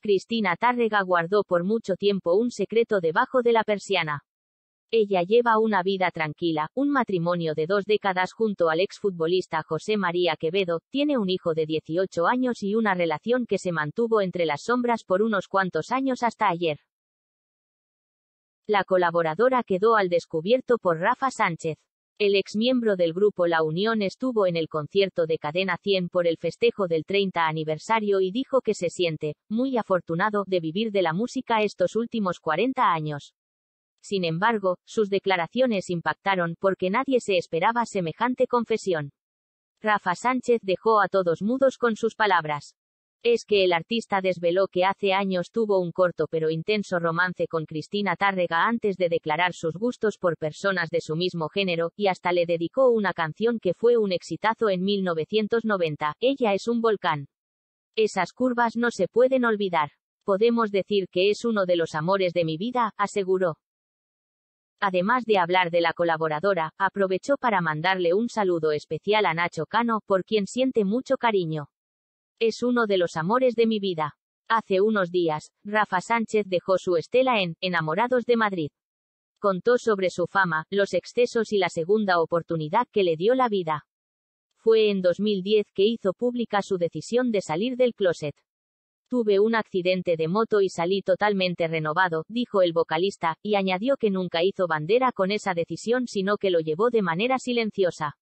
Cristina Tárrega guardó por mucho tiempo un secreto debajo de la persiana. Ella lleva una vida tranquila, un matrimonio de dos décadas junto al exfutbolista José María Quevedo, tiene un hijo de 18 años y una relación que se mantuvo entre las sombras por unos cuantos años hasta ayer. La colaboradora quedó al descubierto por Rafa Sánchez. El exmiembro del grupo La Unión estuvo en el concierto de Cadena 100 por el festejo del 30 aniversario y dijo que se siente muy afortunado de vivir de la música estos últimos 40 años. Sin embargo, sus declaraciones impactaron porque nadie se esperaba semejante confesión. Rafa Sánchez dejó a todos mudos con sus palabras es que el artista desveló que hace años tuvo un corto pero intenso romance con Cristina Tárrega antes de declarar sus gustos por personas de su mismo género, y hasta le dedicó una canción que fue un exitazo en 1990, Ella es un volcán. Esas curvas no se pueden olvidar. Podemos decir que es uno de los amores de mi vida, aseguró. Además de hablar de la colaboradora, aprovechó para mandarle un saludo especial a Nacho Cano, por quien siente mucho cariño. Es uno de los amores de mi vida. Hace unos días, Rafa Sánchez dejó su estela en Enamorados de Madrid. Contó sobre su fama, los excesos y la segunda oportunidad que le dio la vida. Fue en 2010 que hizo pública su decisión de salir del closet. Tuve un accidente de moto y salí totalmente renovado, dijo el vocalista, y añadió que nunca hizo bandera con esa decisión sino que lo llevó de manera silenciosa.